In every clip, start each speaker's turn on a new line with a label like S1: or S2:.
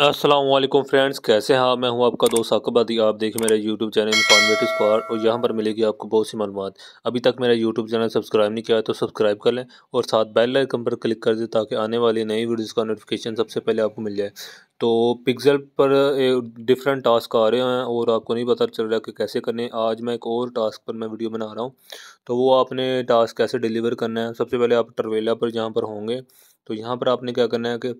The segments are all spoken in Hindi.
S1: असलम फ्रेंड्स कैसे हैं हाँ मैं हूं आपका दोस्त आकबादी आप देखें मेरे यूट्यूब चैनल इन्फॉर्मेटिव स्पार और यहां पर मिलेगी आपको बहुत सी मालूम अभी तक मेरा यूट्यूब चैनल सब्सक्राइब नहीं किया है तो सब्सक्राइब कर लें और साथ बेल आइकन पर क्लिक कर दें ताकि आने वाली नई वीडियोस का नोटिफिकेशन सबसे पहले आपको मिल जाए तो पिक्सल पर डिफरेंट टास्क आ रहे हैं और आपको नहीं पता चल रहा कि कैसे करने आज मैं एक और टास्क पर मैं वीडियो बना रहा हूँ तो वो आपने टास्क कैसे डिलीवर करना है सबसे पहले आप ट्रवेला पर जहाँ पर होंगे तो यहाँ पर आपने क्या करना है कि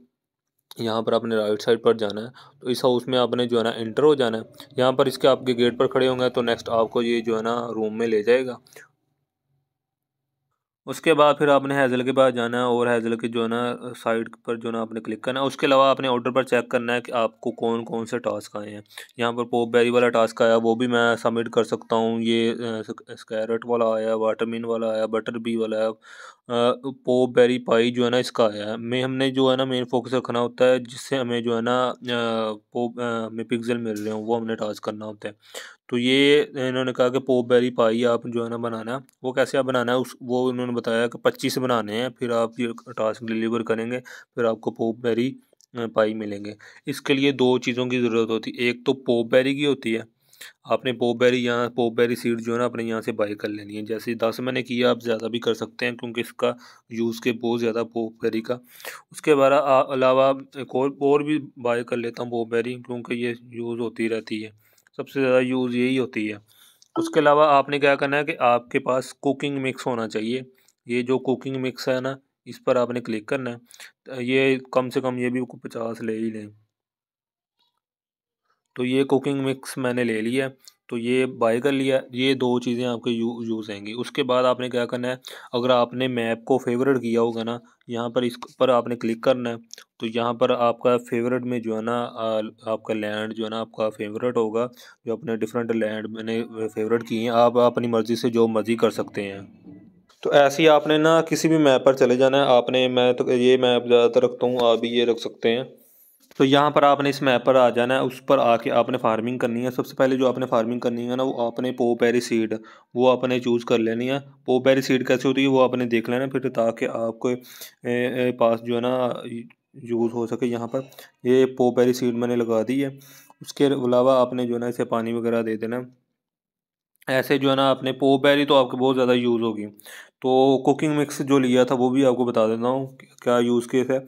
S1: यहाँ पर आपने राइट साइड पर जाना है तो इस हाउस में आपने जो है ना इंटर हो जाना है यहाँ पर इसके आपके गेट पर खड़े होंगे तो नेक्स्ट आपको ये जो है ना रूम में ले जाएगा उसके बाद फिर आपने हैज़ल के पास जाना है और हैज़ल के जो है ना साइट पर जो है ना आपने क्लिक करना है उसके अलावा आपने ऑर्डर पर चेक करना है कि आपको कौन कौन से टास्क आए हैं यहाँ पर पोप बेरी वाला टास्क आया वो भी मैं सबमिट कर सकता हूँ ये स्कैरट वाला आया वाटरमिन वाला आया बटर बी वाला आया पोप बेरी पाई जो है ना इसका आया है मैं हमने जो है ना मेन फोकस रखना होता है जिससे हमें जो है ना पोप में पिक्जल मिल रहे हो वो हमने टास्क करना होता है तो ये इन्होंने कहा कि पोप बेरी पाई आप जो है ना बनाना वो कैसे आप बनाना है उस वो इन्होंने बताया कि पच्चीस बनाने हैं फिर आप ये टास्क डिलीवर करेंगे फिर आपको पोप बेरी पाई मिलेंगे इसके लिए दो चीज़ों की ज़रूरत होती है एक तो पोप बेरी की होती है आपने पोप बेरी यहाँ पोप बेरी सीड जो है ना अपने यहाँ से बाई कर लेनी है जैसे दस मैंने किया आप ज़्यादा भी कर सकते हैं क्योंकि इसका यूज़ के बहुत ज़्यादा पोप बेरी का उसके बाद अलावा एक और और भी बाई कर लेता हूँ पोप बेरी क्योंकि ये यूज़ होती रहती है सबसे ज़्यादा यूज़ यही होती है हाँ। उसके अलावा आपने क्या करना है कि आपके पास कुकिंग मिक्स होना चाहिए ये जो कुकिंग मिक्स है ना इस पर आपने क्लिक करना है तो ये कम से कम ये भी पचास ले ही लें तो ये कुकिंग मिक्स मैंने ले लिया तो ये बाय कर लिया ये दो चीज़ें आपके यू यूज़ आएंगी उसके बाद आपने क्या करना है अगर आपने मैप को फेवरेट किया होगा ना यहाँ पर इस पर आपने क्लिक करना है तो यहाँ पर आपका फेवरेट में जो है ना आपका लैंड जो है ना आपका फेवरेट होगा जो अपने डिफरेंट लैंड मैंने फेवरेट किए हैं आप अपनी मर्ज़ी से जो मर्ज़ी कर सकते हैं तो ऐसे ही आपने ना किसी भी मैप पर चले जाना है आपने मैं तो ये मैप ज़्यादातर रखता हूँ आप भी ये रख सकते हैं तो यहाँ पर आपने इस मैप पर आ जाना है उस पर आके आपने फार्मिंग करनी है सबसे पहले जो आपने फार्मिंग करनी है ना वो आपने पोपेरी सीड वो आपने चूज़ कर लेनी है पोपेरी सीड कैसे होती है वो आपने देख लेना फिर ताकि आपके पास जो है ना यूज़ हो सके यहाँ पर ये पोपेरी सीड मैंने लगा दी है उसके अलावा आपने जो है ना इसे पानी वगैरह दे देना ऐसे जो है ना अपने पो बेरी तो आपके बहुत ज़्यादा यूज़ होगी तो कुकिंग मिक्स जो लिया था वो भी आपको बता देता हूँ क्या यूज़ केस है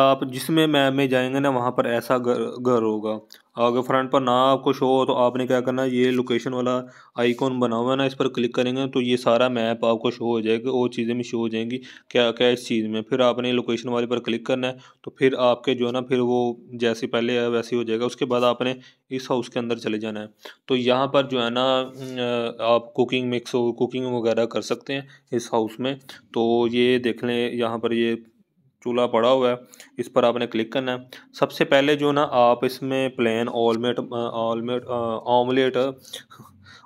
S1: आप जिसमें मैम में जाएंगे ना वहाँ पर ऐसा घर घर होगा आगे फ्रंट पर ना आपको शो हो तो आपने क्या करना ये लोकेशन वाला आइकॉन बना हुआ है ना इस पर क्लिक करेंगे तो ये सारा मैप आपको शो हो जाएगा और चीज़ें भी शो हो जाएंगी क्या क्या इस चीज़ में फिर आपने लोकेशन वाले पर क्लिक करना है तो फिर आपके जो है ना फिर वो जैसे पहले है वैसे हो जाएगा उसके बाद आपने इस हाउस के अंदर चले जाना है तो यहाँ पर जो है ना आप कुकिंग मिक्स कुकिंग वगैरह कर सकते हैं इस हाउस में तो ये देख लें यहाँ पर ये चूल्हा पड़ा हुआ है इस पर आपने क्लिक करना है सबसे पहले जो ना आप इसमें प्लेन ऑलमेट ऑलमेट ऑमलेट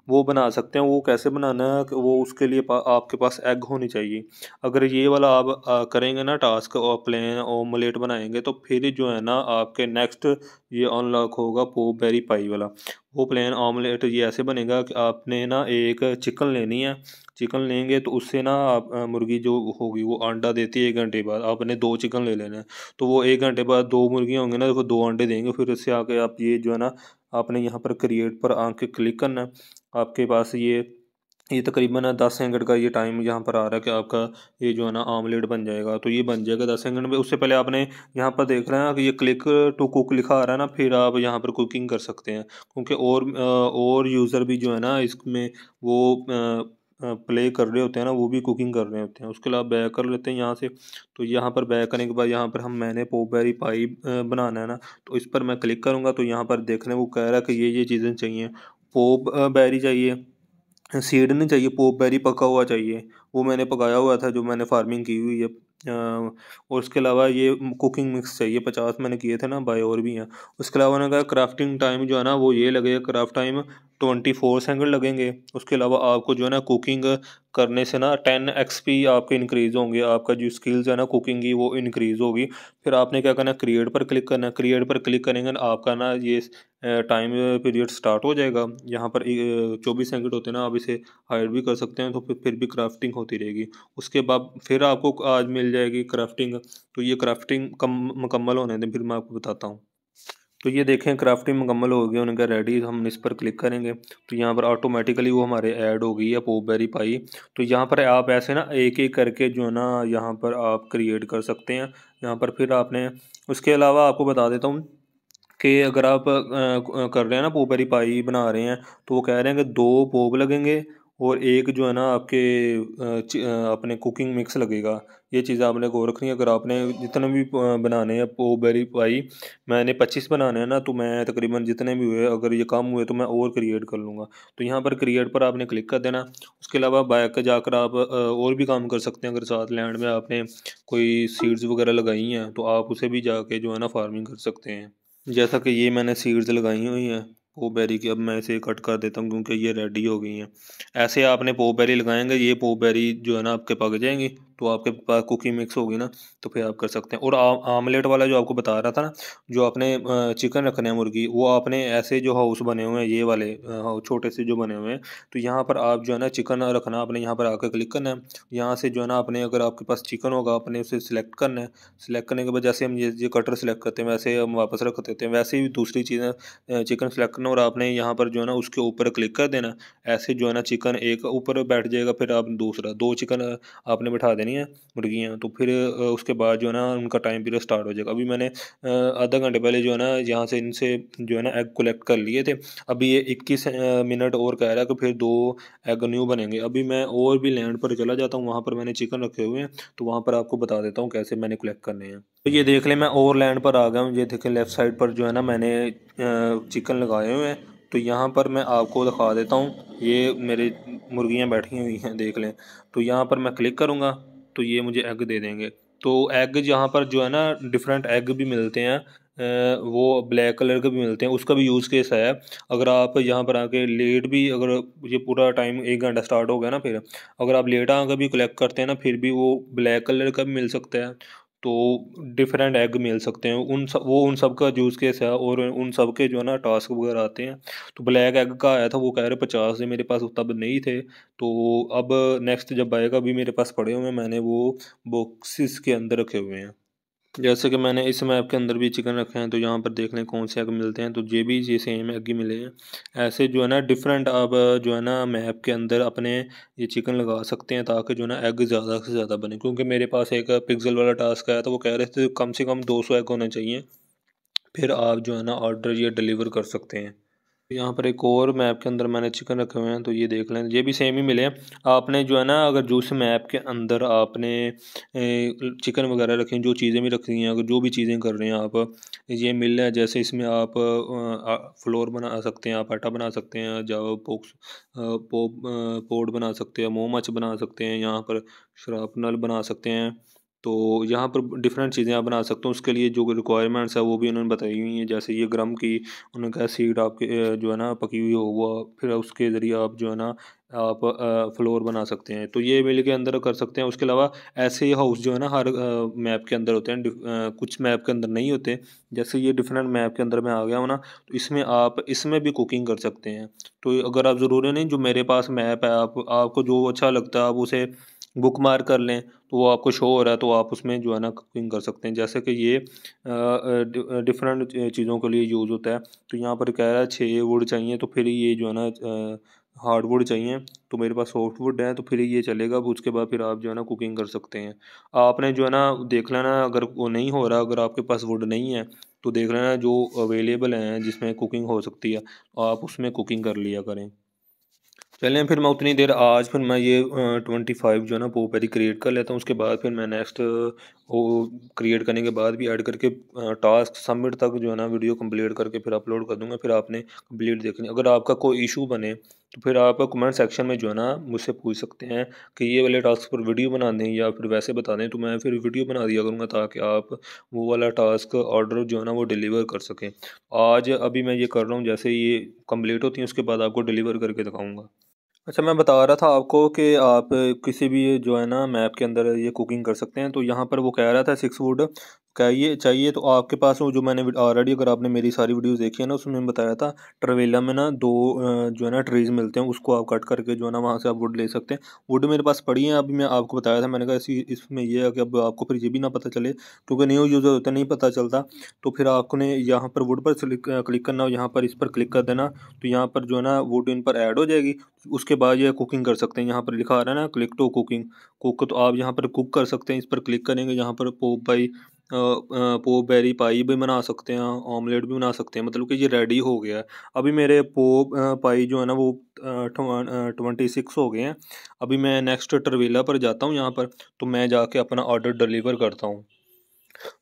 S1: वो बना सकते हैं वो कैसे बनाना है वो उसके लिए पा, आपके पास एग होनी चाहिए अगर ये वाला आप आ, करेंगे ना टास्क और प्लेन मलेट बनाएंगे तो फिर जो है ना आपके नेक्स्ट ये अनलॉक होगा पो बेरी पाई वाला वो प्लेन ऑमलेट ये ऐसे बनेगा कि आपने ना एक चिकन लेनी है चिकन लेंगे तो उससे ना आप मुर्गी जो होगी वो अंडा देती है एक घंटे बाद आपने दो चिकन ले लेना है तो वो एक घंटे बाद दो मुर्गियाँ होंगी ना तो दो अंडे देंगे फिर उससे आके आप ये जो है ना आपने यहाँ पर क्रिएट पर आके क्लिक करना है आपके पास ये ये तकरीबन दस सेकंड का ये टाइम यहाँ पर आ रहा है कि आपका ये जो है ना आमलेट बन जाएगा तो ये बन जाएगा दस सेकंड में उससे पहले आपने यहाँ पर देख रहे हैं कि ये क्लिक टू कुक लिखा आ रहा है ना फिर आप यहाँ पर कुकिंग कर सकते हैं क्योंकि और और यूज़र भी जो है ना इसमें वो प्ले कर रहे होते हैं ना वो भी कुकिंग कर रहे होते हैं उसके अलावा बैक कर लेते हैं यहाँ से तो यहाँ पर बैक करने के बाद यहाँ पर हम मैंने पोपेरी पाई बनाना है ना तो इस पर मैं क्लिक करूँगा तो यहाँ पर देखने वो कह रहा है कि ये ये चीज़ें चाहिए पोप बैरी चाहिए सीड नहीं चाहिए पोप बैरी पका हुआ चाहिए वो मैंने पकाया हुआ था जो मैंने फार्मिंग की हुई है और उसके अलावा ये कुकिंग मिक्स चाहिए पचास मैंने किए थे ना बाय और भी हैं उसके अलावा उन्होंने कहा क्राफ्टिंग टाइम जो है ना वो ये लगेगा craft time twenty four second लगेंगे उसके अलावा आपको जो है ना कुकिंग करने से ना टेन एक्स पी आपके इंक्रीज़ होंगे आपका जो स्किल्स है ना कुकिंग की वो इंक्रीज़ होगी फिर आपने क्या करना क्रिएट पर क्लिक करना क्रिएट पर क्लिक करेंगे ना आपका ना ये टाइम पीरियड स्टार्ट हो जाएगा यहाँ पर चौबीस सेकेंड होते हैं ना आप इसे हाइड भी कर सकते हैं तो फिर फिर भी क्राफ्टिंग होती रहेगी उसके बाद फिर आपको आज मिल जाएगी क्राफ्टिंग तो ये क्राफ्टिंग कम मुकम्मल होने दें फिर मैं आपको बताता हूँ तो ये देखें क्राफ्टिंग मुकम्मल हो गया उनका रेडी हम इस पर क्लिक करेंगे तो यहाँ पर ऑटोमेटिकली वो हमारे ऐड हो गई है पोबेरी पाई तो यहाँ पर आप ऐसे ना एक एक करके जो है ना यहाँ पर आप क्रिएट कर सकते हैं यहाँ पर फिर आपने उसके अलावा आपको बता देता हूँ कि अगर आप कर रहे हैं ना पोपेरी पाई बना रहे हैं तो वो कह रहे हैं कि दो पोप लगेंगे और एक जो है ना आपके अपने कुकिंग मिक्स लगेगा ये चीज़ें आपने गौर रखनी है अगर आपने जितने भी बनाने हैं पो बेरी पाई मैंने पच्चीस बनाने हैं ना तो मैं तकरीबन जितने भी हुए अगर ये कम हुए तो मैं और क्रिएट कर लूँगा तो यहाँ पर क्रिएट पर आपने क्लिक कर देना उसके अलावा का जाकर आप और भी काम कर सकते हैं अगर साथ लैंड में आपने कोई सीड्स वगैरह लगाई हैं तो आप उसे भी जाके जो है ना फार्मिंग कर सकते हैं जैसा कि ये मैंने सीड्स लगाई हुई हैं पोबेरी की अब मैं इसे कट कर देता हूँ क्योंकि ये रेडी हो गई हैं ऐसे आपने पोबेरी लगाएंगे ये पो बेरी जो है ना आपके पक जाएंगी तो आपके पास कुकी मिक्स होगी ना तो फिर आप कर सकते हैं और आमलेट वाला जो आपको बता रहा था ना जो आपने चिकन रखना है मुर्गी वो आपने ऐसे जो हाउस बने हुए हैं ये वाले छोटे से जो बने हुए हैं तो यहाँ पर आप जो है ना चिकन रखना आपने यहाँ पर आकर क्लिक करना है यहाँ से जो है ना आपने अगर आपके पास चिकन होगा आपने उसे सिलेक्ट करना है सिलेक्ट करने के बाद जैसे हम ये ये कटर सेलेक्ट करते हैं वैसे हम वापस रख देते हैं वैसे ही दूसरी चीज़ें चिकन सेलेक्ट करना और आपने यहाँ पर जो है ना उसके ऊपर क्लिक कर देना ऐसे जो है ना चिकन एक ऊपर बैठ जाएगा फिर आप दूसरा दो चिकन आपने बैठा देना देनी है मुर्गियाँ तो फिर उसके बाद जो है ना उनका टाइम पीरियड स्टार्ट हो जाएगा अभी मैंने आधा घंटे पहले जो है ना यहाँ से इनसे जो है ना एग कलेक्ट कर लिए थे अभी ये इक्कीस मिनट और कह रहा है कि फिर दो एग न्यू बनेंगे अभी मैं और भी लैंड पर चला जाता हूँ वहाँ पर मैंने चिकन रखे हुए हैं तो वहाँ पर आपको बता देता हूँ कैसे मैंने कलेक्ट करने हैं तो ये देख लें मैं और लैंड पर आ गया हूँ ये देखें लेफ़्ट साइड पर जो है ना मैंने चिकन लगाए हुए हैं तो यहाँ पर मैं आपको दिखा देता हूँ ये मेरे मुर्गियाँ बैठी हुई हैं देख लें तो यहाँ पर मैं क्लिक करूँगा तो ये मुझे एग दे देंगे तो एग जहाँ पर जो है ना डिफरेंट एग भी मिलते हैं वो ब्लैक कलर के भी मिलते हैं उसका भी यूज़ केस है अगर आप यहाँ पर आके लेट भी अगर ये पूरा टाइम एक घंटा स्टार्ट हो गया ना फिर अगर आप लेट आकर भी कलेक्ट करते हैं ना फिर भी वो ब्लैक कलर का भी मिल सकता है तो डिफरेंट एग मिल सकते हैं उन सब वो उन सब का यूज़ केस है और उन सब के जो है ना टास्क वगैरह आते हैं तो ब्लैक एग का आया था वो कह रहे पचास से मेरे पास तब नहीं थे तो अब नेक्स्ट जब आएगा अभी मेरे पास पड़े हुए हैं मैंने वो बॉक्सिस के अंदर रखे हुए हैं जैसे कि मैंने इस मैप के अंदर भी चिकन रखे हैं तो यहाँ पर देख लें कौन से एग मिलते हैं तो ये भी ये सेम एग ही मिले हैं ऐसे जो है ना डिफरेंट आप जो है ना मैप के अंदर अपने ये चिकन लगा सकते हैं ताकि जो है ना एग ज़्यादा से ज़्यादा बने क्योंकि मेरे पास एक पिक्जल वाला टास्क आया था तो वो कह रहे थे कम से कम दो सौ एग होना चाहिए फिर आप जो है ना ऑर्डर ये डिलीवर कर सकते हैं यहाँ पर एक और मैप के अंदर मैंने चिकन रखे हुए हैं तो ये देख लें ये भी सेम ही मिले हैं आपने जो है ना अगर जूस मैप के अंदर आपने चिकन वगैरह रखें जो चीज़ें भी रख रही हैं अगर जो भी चीज़ें कर रहे हैं आप ये मिल है जैसे इसमें आप फ्लोर बना सकते हैं आप आटा बना सकते हैं जब पोक्स पो, पोड बना सकते हैं मोमच बना सकते हैं यहाँ पर शराब नल बना सकते हैं तो यहाँ पर डिफरेंट चीज़ें आप बना सकते हो उसके लिए जो रिक्वायरमेंट्स है वो भी उन्होंने बताई हुई हैं जैसे ये ग्रम की उन्होंने कहा सीड आपके जो है ना पकी हुई हो वो फिर उसके ज़रिए आप जो है ना आप फ्लोर बना सकते हैं तो ये मेले के अंदर कर सकते हैं उसके अलावा ऐसे हाउस जो है ना हर मैप के अंदर होते हैं कुछ मैप के अंदर नहीं होते जैसे ये डिफरेंट मैप के अंदर मैं आ गया हूँ ना तो इसमें आप इसमें भी कुकिंग कर सकते हैं तो अगर आप ज़रूरी नहीं जो मेरे पास मैप है आप आपको जो अच्छा लगता है आप उसे बुक मार कर लें तो वो आपको शो हो रहा है तो आप उसमें जो है ना कुकिंग कर सकते हैं जैसे कि ये डिफरेंट चीज़ों के लिए यूज़ होता है तो यहाँ पर कह रहा है छः वुड चाहिए तो फिर ये जो है ना हार्डवुड चाहिए तो मेरे पास सॉफ्ट वुड है तो फिर ये चलेगा उसके बाद फिर आप जो है ना कुकिंग कर सकते हैं आपने जो है ना देख लेना अगर वो नहीं हो रहा अगर आपके पास वुड नहीं है तो देख लेना जो अवेलेबल हैं जिसमें कुकिंग हो सकती है आप उसमें कुकिंग कर लिया करें चलें फिर मैं उतनी देर आज फिर मैं ये ट्वेंटी फाइव जो है ना पोप एरी क्रिएट कर लेता हूँ उसके बाद फिर मैं नेक्स्ट वो क्रिएट करने के बाद भी ऐड करके टास्क सबमिट तक जो है ना वीडियो कंप्लीट करके फिर अपलोड कर दूँगा फिर आपने कंप्लीट देखनी अगर आपका कोई इशू बने तो फिर आप कमेंट सेक्शन में जो है ना मुझसे पूछ सकते हैं कि ये वाले टास्क पर वीडियो बना दें या फिर वैसे बता दें तो मैं फिर वीडियो बना दिया करूँगा ताकि आप वो वाला टास्क ऑर्डर जो है ना वो डिलीवर कर सकें आज अभी मैं ये कर रहा हूँ जैसे ये कम्प्लीट होती है उसके बाद आपको डिलीवर करके दिखाऊँगा अच्छा मैं बता रहा था आपको कि आप किसी भी जो है ना मैप के अंदर ये कुकिंग कर सकते हैं तो यहाँ पर वो कह रहा था सिक्स वुड चाहिए चाहिए तो आपके पास वो जो मैंने ऑलरेडी अगर आपने मेरी सारी वीडियोस देखी है ना उसमें बताया था ट्रवेला में ना दो जो है ना ट्रीज़ मिलते हैं उसको आप कट करके जो है ना वहाँ से आप वुड ले सकते हैं वुड मेरे पास पड़ी है अभी मैं आपको बताया था मैंने कहा इसी इसमें यह है कि अब आपको फिर ये भी ना पता चले क्योंकि न्यू यूज़र होता नहीं पता चलता तो फिर आपने यहाँ पर वुड पर क्लिक करना और यहाँ पर इस पर क्लिक कर देना तो यहाँ पर जो है ना वुड इन पर ऐड हो जाएगी उसके बाद यह कुकिंग कर सकते हैं यहाँ पर लिखा आ रहा है ना क्लिक टू कुकिंग कुक तो आप यहाँ पर कुक कर सकते हैं इस पर क्लिक करेंगे यहाँ पर पोप बाई पो बेरी पाई भी बना सकते हैं ऑमलेट भी बना सकते हैं मतलब कि ये रेडी हो गया है अभी मेरे पो पाई जो है ना वो ट्वेंटी सिक्स हो गए हैं अभी मैं नेक्स्ट ट्रवेला पर जाता हूँ यहाँ पर तो मैं जाके अपना ऑर्डर डिलीवर करता हूँ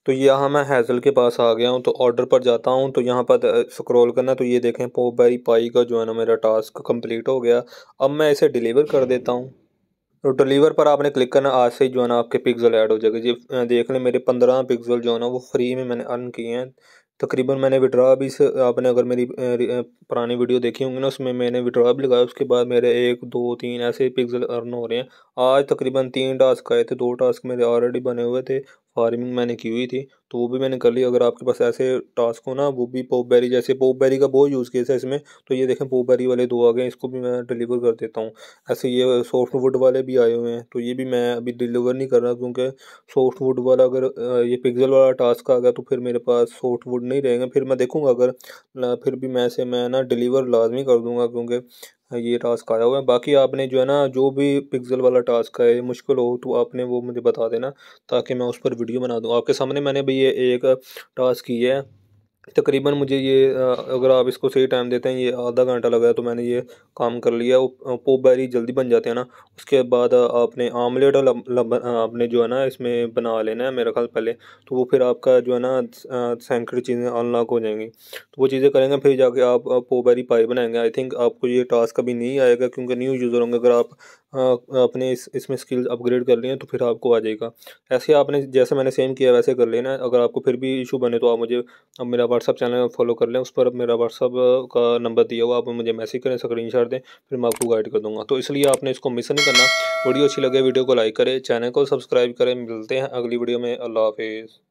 S1: तो यहाँ मैं हैज़ल के पास आ गया हूँ तो ऑर्डर पर जाता हूँ तो यहाँ पर स्क्रॉल करना तो ये देखें पो बेरी पाई का जो है ना मेरा टास्क कंप्लीट हो गया अब मैं इसे डिलीवर कर देता हूँ तो डिलीवर पर आपने क्लिक करना आज से जो है ना आपके पिक्सल ऐड हो जाएगा जी देख लें मेरे पंद्रह पिक्सल जो है ना वो फ्री में मैंने अर्न किए हैं तकरीबन मैंने विड्रा भी से आपने अगर मेरी पुरानी वीडियो देखी होंगी ना उसमें मैंने विड्रा भी लगाया उसके बाद मेरे एक दो तीन ऐसे पिक्सल अर्न हो रहे हैं आज तकरीबन तीन टास्क आए थे दो टास्क मेरे ऑलरेडी बने हुए थे फार्मिंग मैंने की हुई थी तो वो भी मैंने कर ली अगर आपके पास ऐसे टास्क हो ना वो भी पोप जैसे पोप का बहुत यूज़ केस है इसमें तो ये देखें पोप वाले दो आ गए इसको भी मैं डिलीवर कर देता हूँ ऐसे ये सॉफ्ट वुड वाले भी आए हुए हैं तो ये भी मैं अभी डिलीवर नहीं कर रहा क्योंकि सॉफ्ट वुड वाला अगर ये पिक्जल वाला टास्क आ गया तो फिर मेरे पास सॉफ्ट वुड नहीं रहेगा फिर मैं देखूँगा अगर फिर भी मैं से मैं ना डिलीवर लाजमी कर दूँगा क्योंकि ये टास्क आया हुआ है बाकी आपने जो है ना जो भी पिक्सल वाला टास्क है मुश्किल हो तो आपने वो मुझे बता देना ताकि मैं उस पर वीडियो बना दूँ आपके सामने मैंने भी ये एक टास्क किया है तकरीबन मुझे ये अगर आप इसको सही टाइम देते हैं ये आधा घंटा लगा तो मैंने ये काम कर लिया पो बैरी जल्दी बन जाते हैं ना उसके बाद आपने आमलेट और आपने जो है ना इसमें बना लेना है मेरा ख्याल पहले तो वो फिर आपका जो है ना सेंकड़ चीज़ें अनलॉक हो जाएंगी तो वो चीज़ें करेंगे फिर जाके आप पो बैरी पाई बनाएंगे आई थिंक आपको ये टास्क अभी नहीं आएगा क्योंकि न्यू यूज़र होंगे अगर आप अपने इस इसमें स्किल्स अपग्रेड कर लिए तो फिर आपको आ जाएगा ऐसे आपने जैसे मैंने सेम किया वैसे कर लेना अगर आपको फिर भी इशू बने तो आप मुझे अब मेरा व्हाट्सअप चैनल फॉलो कर लें उस पर मेरा व्हाट्सअप का नंबर दिया हुआ आप मुझे मैसेज करें स्क्रीन दें फिर मैं आपको गाइड कर दूँगा तो इसलिए आपने इसको मिस नहीं करना वीडियो अच्छी लगे वीडियो को लाइक करें चैनल को सब्सक्राइब करें मिलते हैं अगली वीडियो में अल्लाह हाफिज़